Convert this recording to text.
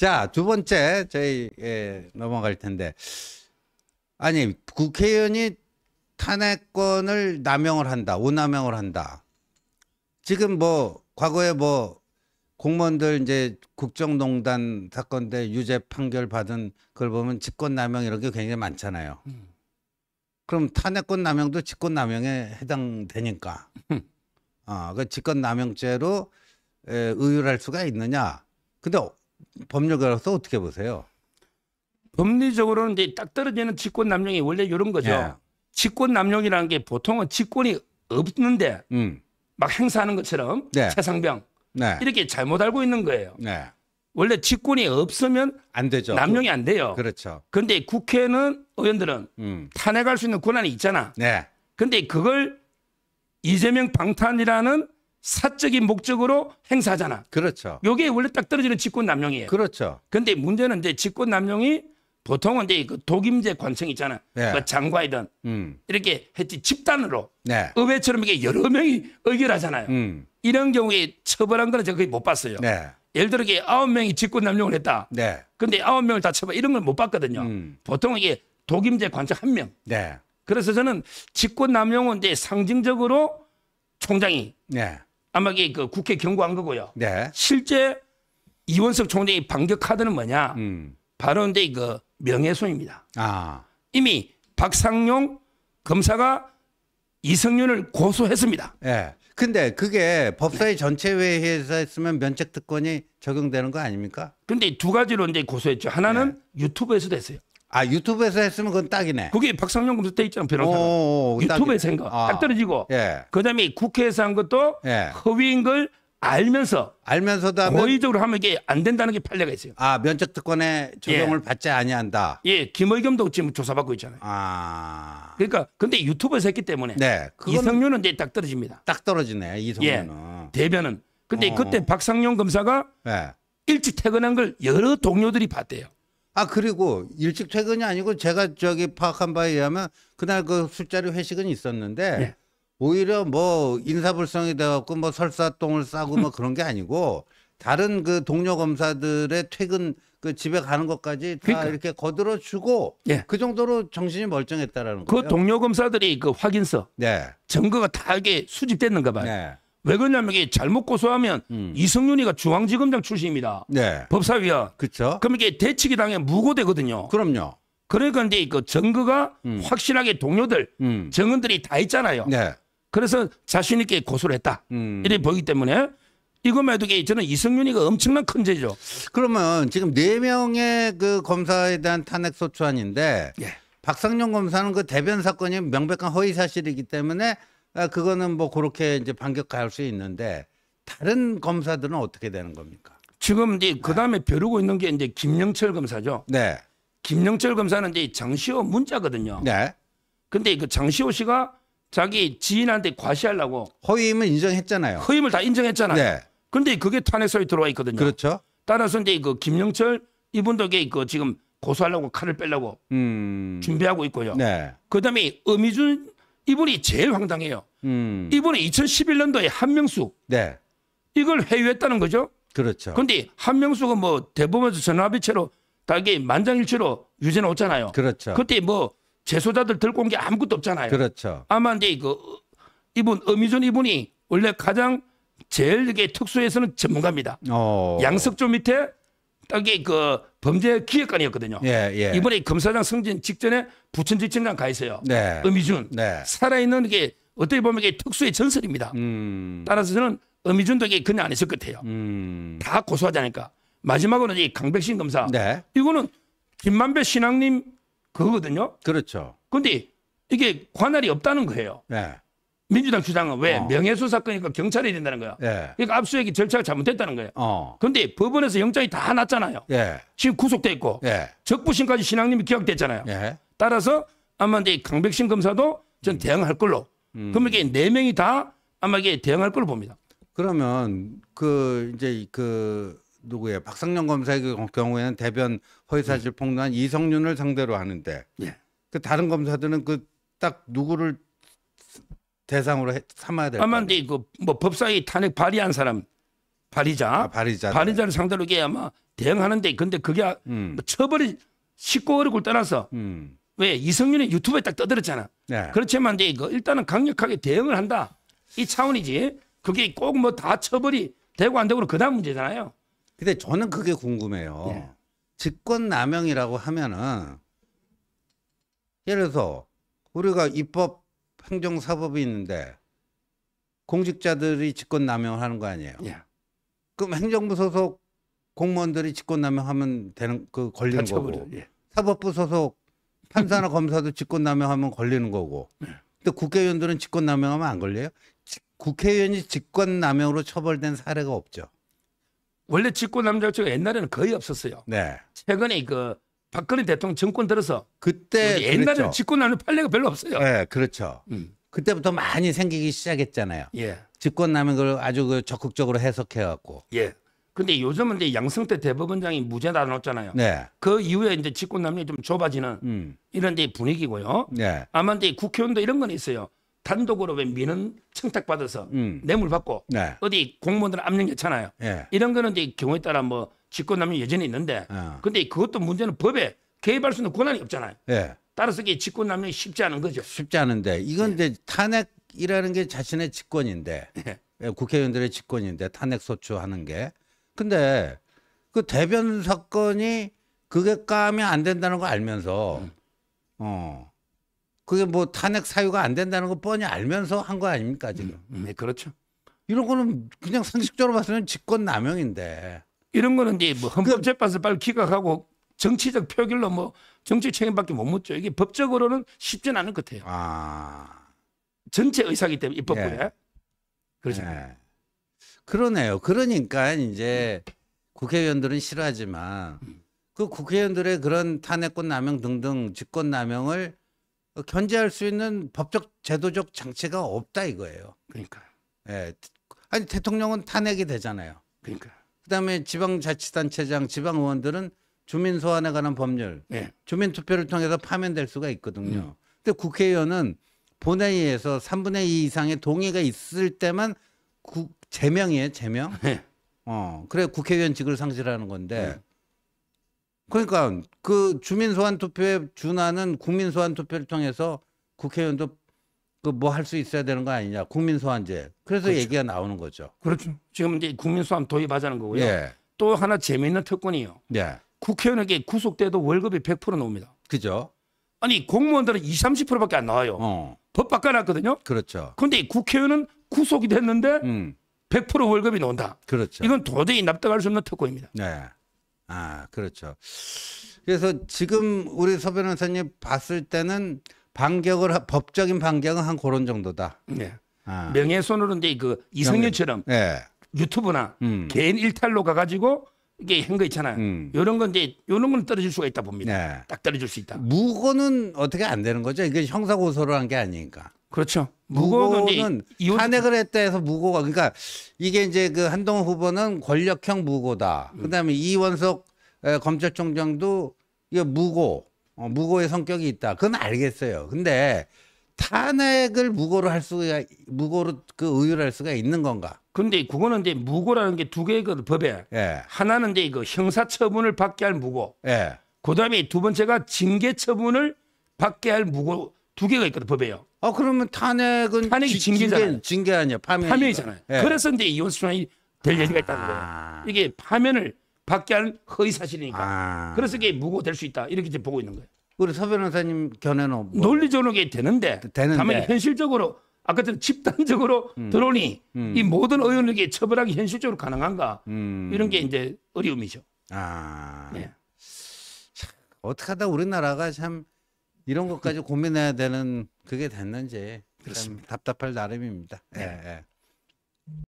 자, 두 번째 저희 예, 넘어갈 텐데 아니 국회의원이 탄핵권을 남용을 한다, 오남용을 한다. 지금 뭐 과거에 뭐 공무원들 이제 국정농단 사건 때 유죄 판결 받은 걸 보면 직권남용 이런 게 굉장히 많잖아요. 음. 그럼 탄핵권 남용도 직권남용에 해당되니까. 음. 아, 그 직권남용죄로 에, 의율할 수가 있느냐? 근데 법률가로서 어떻게 보세요? 법리적으로는 이제 딱 떨어지는 직권 남용이 원래 이런 거죠. 예. 직권 남용이라는 게 보통은 직권이 없는데 음. 막 행사하는 것처럼 네. 최상병 네. 이렇게 잘못 알고 있는 거예요. 네. 원래 직권이 없으면 안 되죠. 남용이 안 돼요. 그렇죠. 그런데 국회는 의원들은 음. 탄핵할 수 있는 권한이 있잖아. 네. 근데 그걸 이재명 방탄이라는 사적인 목적으로 행사하잖아. 그렇죠. 요게 원래 딱 떨어지는 직권 남용이에요. 그렇죠. 근데 문제는 이제 직권 남용이 보통은 이제 그 독임제 관청 있잖아. 네. 그 장관이든 음. 이렇게 했지 집단으로 네. 의회처럼 이게 여러 명이 의결하잖아요. 음. 이런 경우에 처벌한 거는 제가 거의 못 봤어요. 네. 예를 들어 이게 아홉 명이 직권 남용을 했다. 네. 근데 아홉 명을 다 처벌 이런 걸 못 봤거든요. 음. 보통 이게 독임제 관청 한 명. 네. 그래서 저는 직권 남용은 이제 상징적으로 총장이 네. 아마 이게 그 국회 경고한 거고요. 네. 실제 이원석 총장이 반격 카드는 뭐냐? 음. 바로 근데 이 그 명예훼손입니다. 아. 이미 박상용 검사가 이성윤을 고소했습니다. 예. 네. 근데 그게 법사위 전체 회의에서 했으면 면책 특권이 적용되는 거 아닙니까? 근데 두 가지로 이제 고소했죠. 하나는 네. 유튜브에서도 했어요. 아 유튜브에서 했으면 그건 딱이네. 그게 박상영 검사 때 있잖아 변호사. 어, 어, 어, 유튜브에서 한 거. 아. 딱 떨어지고. 예. 그다음에 국회에서 한 것도 예. 허위인 걸 알면서 알면서도 하면 고의적으로 하면 이게 안 된다는 게 판례가 있어요. 아 면책 특권에 적용을 예. 받지 아니한다. 예, 김의겸도 지금 조사받고 있잖아요. 아. 그러니까 근데 유튜브에서 했기 때문에 네. 이성윤은 이제 딱 떨어집니다. 딱 떨어지네 이성윤은. 예. 대변은. 근데 어. 그때 박상용 검사가 예. 일찍 퇴근한 걸 여러 동료들이 봤대요. 아 그리고 일찍 퇴근이 아니고 제가 저기 파악한 바에 의하면 그날 그 술자리 회식은 있었는데 네. 오히려 뭐 인사불성이 돼갖고 뭐 설사똥을 싸고 뭐 그런 게 아니고 다른 그 동료 검사들의 퇴근 그 집에 가는 것까지 다 그러니까. 이렇게 거들어 주고 예. 그 정도로 정신이 멀쩡했다라는 그 거예요. 그 동료 검사들이 그 확인서, 네. 증거가 다 이게 수집됐는가 봐요. 네. 왜 그러냐면 이게 잘못 고소하면 음. 이승윤이가 중앙지검장 출신입니다. 네. 법사위원. 그렇죠. 그럼 이게 대치기 당해 무고되거든요. 그럼요. 그러니까 이제 그 증거가 음. 확실하게 동료들 음. 증언들이 다 있잖아요. 네. 그래서 자신 있게 고소를 했다. 음. 이래 보기 때문에 이거만 해도 저는 이승윤이가 엄청난 큰 죄죠. 그러면 지금 네 명의 그 검사에 대한 탄핵 소추안인데 예. 박상용 검사는 그 대변 사건이 명백한 허위 사실이기 때문에 그러니까 그거는 뭐 그렇게 이제 반격할 수 있는데 다른 검사들은 어떻게 되는 겁니까? 지금 이제 네. 그 다음에 벼르고 있는 게 이제 김영철 검사죠. 네. 김영철 검사는 이제 장시호 문자거든요. 네. 근데 그 장시호 씨가 자기 지인한테 과시하려고 허위임을 인정했잖아요. 허임을 다 인정했잖아요. 네. 근데 그게 탄핵소에 들어와 있거든요. 그렇죠. 따라서 이제 그 김영철 이분도 그 지금 고소하려고 칼을 빼려고 음. 준비하고 있고요. 네. 그다음에 어미준 이분이 제일 황당해요. 음. 이분이 2011년도에 한명숙 네. 이걸 회유했다는 거죠. 그렇죠. 근데 한명숙은뭐 대법원에서 전화비체로 달게 만장일치로 유죄 나왔잖아요. 그렇죠. 그때 뭐 재소자들 들고 온 게 아무것도 없잖아요. 그렇죠. 아마 이제 그 이분 어미존 이분이 원래 가장 제일 이게 특수에서는 전문가입니다. 어. 양석조 밑에 딱히 그 범죄 기획관이었거든요. 예, 예. 이번에 검사장 승진 직전에 부천 지청장 가 있어요. 네. 음이준 네. 살아있는 게 어떻게 보면 이게 특수의 전설입니다. 음. 따라서 저는 음이준도 이게 그냥 안했을것 같아요. 음. 다 고소하지 않을까. 마지막으로 이 강백신 검사. 네. 이거는 김만배 신앙님 그거거든요. 그렇죠. 근데 이게 관할이 없다는 거예요. 네. 민주당 주장은 왜 어. 명예훼손 사건이니까 경찰이 된다는 거야. 예. 그러니까 압수수색이 절차가 잘못됐다는 거예요. 그런데 어. 법원에서 영장이 다 났잖아요. 예. 지금 구속돼 있고 예. 적부심까지 신앙님이 기각됐잖아요. 예. 따라서 아마 이제 강백신 검사도 전 음. 대응할 걸로. 음. 그럼 이게 네 명이 다 아마 이게 대응할 걸로 봅니다. 그러면 그 이제 그 누구예요? 박상영 검사의 그 경우에는 대변 허위사실 음. 폭로한 이성윤을 상대로 하는데 예. 그 다른 검사들은 그 딱 누구를 대상으로 해, 삼아야 될. 아마 근데 뭐 법사위 탄핵 발의한 사람 발의자 아, 발의자 발의자를 상대로 게 아마 대응하는데 근데 그게 아, 음. 뭐 처벌이 쉽고 어렵고 떠나서 음. 왜 이성윤이 유튜브에 딱 떠들었잖아. 네. 그렇지만 이제 이거 일단은 강력하게 대응을 한다 이 차원이지 그게 꼭 뭐다 처벌이 되고 안 되고는 그다음 문제잖아요. 근데 저는 그게 궁금해요. 네. 직권 남용이라고 하면은 예를 들어서 우리가 입법 행정사법이 있는데 공직자들이 직권남용을 하는 거 아니에요? 예. 그럼 행정부 소속 공무원들이 직권남용하면 되는 그 걸리는 거고 예. 사법부 소속 판사나 검사도 직권남용하면 걸리는 거고 예. 근데 국회의원들은 직권남용하면 안 걸려요? 국회의원이 직권남용으로 처벌된 사례가 없죠. 원래 직권남용 자체가 옛날에는 거의 없었어요. 네. 최근에 그 박근혜 대통령 정권 들어서 그때 옛날에는 짓고 나는 판례가 별로 없어요. 네, 그렇죠. 음. 그때부터 많이 생기기 시작했잖아요. 예. 집권남은 걸 아주 그 적극적으로 해석해 갖고. 예. 근데 요즘은 이제 양승태 대법원장이 무죄 나눴잖아요. 네. 그 이후에 이제 집권남이 좀 좁아지는 음. 이런 데 분위기고요. 네. 아마 이제 국회의원도 이런 건 있어요. 단독으로 왜 민원 청탁 받아서 음. 뇌물 받고 네. 어디 공무원들 압력했잖아요. 네. 예. 이런 거는 이제 경우에 따라 뭐 직권남용이 예전에 있는데 어. 근데 그것도 문제는 법에 개입할 수 있는 권한이 없잖아요. 예. 따라서 이게 직권남용이 쉽지 않은 거죠. 쉽지 않은데 이건 예. 이제 탄핵이라는 게 자신의 직권인데 예. 예. 국회의원들의 직권인데 탄핵 소추하는 게 근데 그 대변 사건이 그게 까면 안 된다는 거 알면서 음. 어 그게 뭐 탄핵 사유가 안 된다는 거 뻔히 알면서 한 거 아닙니까 지금? 음, 네 그렇죠. 이런 거는 그냥 상식적으로 봤을 때는 직권 남용인데 이런 거는 이제 뭐 헌법재판소 빨리 기각하고 정치적 표결로 뭐 정치 책임밖에 못 묻죠. 이게 법적으로는 쉽진 않은 것 같아요. 아. 전체 의사기 때문에 입법부에. 예. 그렇죠. 예. 그러네요. 그러니까 이제 국회의원들은 싫어하지만 음. 그 국회의원들의 그런 탄핵권 남용 등등 직권 남용을 견제할 수 있는 법적 제도적 장치가 없다 이거예요. 그러니까. 예. 아니 대통령은 탄핵이 되잖아요. 그러니까. 그다음에 지방자치단체장, 지방의원들은 주민 소환에 관한 법률, 네. 예. 주민 투표를 통해서 파면될 수가 있거든요. 음. 근데 국회의원은 본회의에서 3분의 2 이상의 동의가 있을 때만 국 제명이에요, 제명. 네. 어, 그래 국회의원직을 상실하는 건데. 네. 그러니까 그 주민 소환 투표에 준하는 국민 소환 투표를 통해서 국회의원도 그뭐할수 있어야 되는 거 아니냐 국민 소환제 그래서 그렇죠. 얘기가 나오는 거죠. 그렇죠. 지금 이제 국민 소환 도입하자는 거고요. 예. 또 하나 재미있는 특권이요. 예. 네. 국회의원에게 구속돼도 월급이 100% 나옵니다. 그죠? 아니 공무원들은 20, 30%밖에 안 나와요. 어. 법 바꿔놨거든요. 그렇죠. 그런데 국회의원은 구속이 됐는데 음. 100% 월급이 나온다. 그렇죠. 이건 도저히 납득할 수 없는 특권입니다. 네. 아 그렇죠. 그래서 지금 우리 서 변호사님 봤을 때는 반격을 법적인 반격은 한 그런 정도다. 네. 아. 명예훼손으로 이제 그 이성윤처럼 네. 예. 유튜브나 음. 개인 일탈로 가가지고 이게 한거 있잖아요. 음. 이런 건 이제 이런 건 떨어질 수가 있다 봅니다. 네. 딱 떨어질 수 있다. 무고는 어떻게 안 되는 거죠? 이게 형사 고소를 한 게 아니니까. 그렇죠. 무고는 이혼... 탄핵을 했다 해서 무고가 그러니까 이게 이제 그 한동훈 후보는 권력형 무고다. 음. 그다음에 이원석 검찰총장도 이게 무고. 어, 무고의 성격이 있다. 그건 알겠어요. 근데 탄핵을 무고로 할 수가 무고로 그의유할 수가 있는 건가? 근데 그거는 이제 무고라는 게 두 개의 그 법에 예. 하나는 이제 그 형사처분을 받게 할 무고. 예. 그다음에 두 번째가 징계처분을 받게 할 무고 두 개가 있거든 법에요. 아 그러면 탄핵은 탄핵이 징계잖아요. 징계, 징계 아니야 파면 파면이잖아요. 예. 그래서 이제 이혼 수환이될 아... 얘기가 있다는 거예요. 아. 이게 파면을 밖에 하는 허위 사실이니까. 아. 그래서 이게 무고될 수 있다. 이렇게 지금 보고 있는 거예요. 우리 서 변호사님 견해는 뭐. 논리적으로 되는데, 되는데 다만 현실적으로 아까처럼 집단적으로 음. 들어오니 음. 이 모든 의원에게 처벌하기 현실적으로 가능한가 음. 이런 게 이제 어려움이죠. 아. 네. 어떻게 하다 우리나라가 참 이런 것까지 고민해야 되는 그게 됐는지 그렇습니다. 답답할 나름입니다. 네. 예, 예.